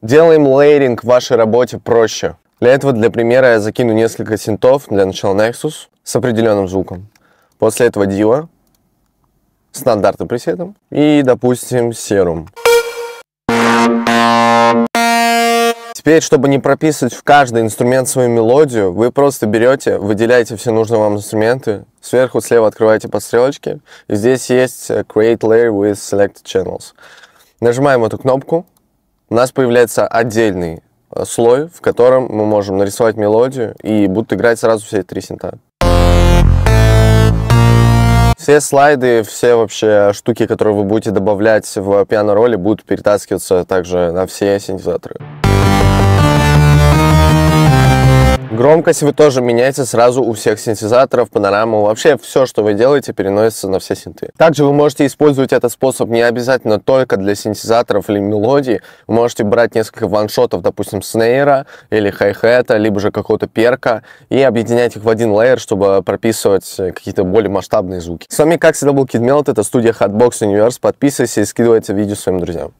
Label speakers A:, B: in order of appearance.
A: Делаем лейеринг в вашей работе проще. Для этого, для примера, я закину несколько синтов, для начала Nexus, с определенным звуком. После этого Dio, стандартным пресетом, и, допустим, Serum. Теперь, чтобы не прописывать в каждый инструмент свою мелодию, вы просто берете, выделяете все нужные вам инструменты, сверху слева открываете по стрелочке и здесь есть э, Create Layer with Selected Channels. Нажимаем эту кнопку, у нас появляется отдельный э, слой, в котором мы можем нарисовать мелодию и будут играть сразу все три синта. Все слайды, все вообще штуки, которые вы будете добавлять в пиано-роли, будут перетаскиваться также на все синтезаторы. Громкость вы тоже меняете сразу у всех синтезаторов, панораму. Вообще все, что вы делаете, переносится на все синты. Также вы можете использовать этот способ не обязательно только для синтезаторов или мелодий. Вы можете брать несколько ваншотов, допустим, снейра или хай-хета, либо же какого-то перка, и объединять их в один лейер, чтобы прописывать какие-то более масштабные звуки. С вами, как всегда, был Kid Melt, это студия Hotbox Universe. Подписывайся и скидывайте видео своим друзьям.